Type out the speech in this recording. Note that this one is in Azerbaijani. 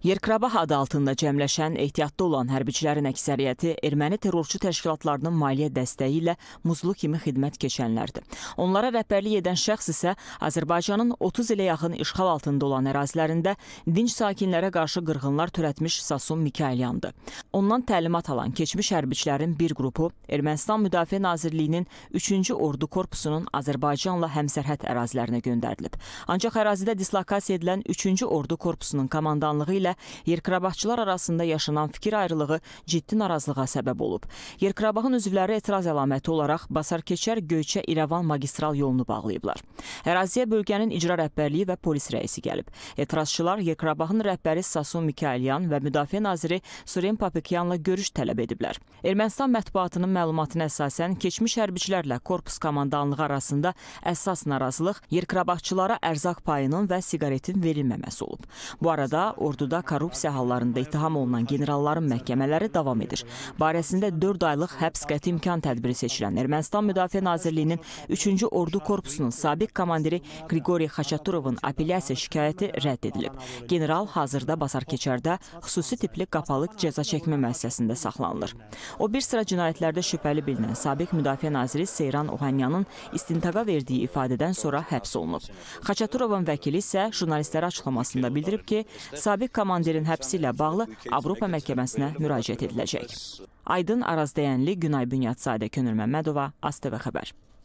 Yerkarabağ adı altında cəmləşən ehtiyatda olan hərbiçilərin əksəriyyəti erməni terrorçu təşkilatlarının maliyyə dəstəyi ilə muzlu kimi xidmət keçənlərdir. Onlara rəhbərlik edən şəxs isə Azərbaycanın 30 ilə yaxın işğal altında olan ərazilərində dinc sakinlərə qarşı qırğınlar törətmiş Sasun Mikaelyandır. Ondan təlimat alan keçmiş hərbiçilərin bir qrupu Ermənistan Müdafiə Nazirliyinin 3-cü Ordu Korpusunun Azərbaycanla həmsərhəd ərazilərinə göndərilib. Ancaq ərazidə dislokasiya edilən 3-cü Ordu Korpusunun komandanlığı ilə ilə yerkarabağçılar arasında yaşanan fikir ayrılığı ciddi narazılığa səbəb olub. Yerkarabağın üzvləri etiraz əlaməti olaraq Basarkeçər Göyçə İrəvan magistral yolunu bağlayıblar. Əraziyə bölgənin icra rəhbərliyi və polis rəisi gəlib. Etirazçılar Yerkarabağın rəhbəri Sasun Mikayelyan və müdafiə naziri Suren Papikyanla görüş tələb ediblər. Ermənistan mətbuatının məlumatına əsasən keçmiş hərbiçilərlə korpus komandanlığı arasında əsas narazılıq yerkarabağçılara ərzaq payının və siqaretin verilməməsi olub. Bu arada orduda Qırğızda korrupsiya hallarında ittiham olunan generalların məhkəmələri davam edir. Barəsində 4 aylıq həbs qəti imkan tədbiri seçilən Ermənistan Müdafiə Nazirliyinin 3-cü Ordu Korpusunun sabiq komandiri Qriqori Xaçaturovun apellyasiya şikayəti rədd edilib. General hazırda Basar Keçərdə xüsusi tipli qapalı cəza çəkmə müəssisəsində saxlanılır. O bir sıra cinayətlərdə şübhəli bilinən sabiq müdafiə naziri Seyran Ohanyanın istintaqa verdiyi ifadədən sonra həbs olunub. Xaçaturovun vəkili isə jurnalistlərə açıqlamasında bildirib ki, sabiq komandiri komandirin həbsi ilə bağlı Avropa məhkəməsinə müraciət ediləcək. Aydın Arazdəyənli, Günay Bünyadzadə, Könül Məmmədova, ASTV xəbər.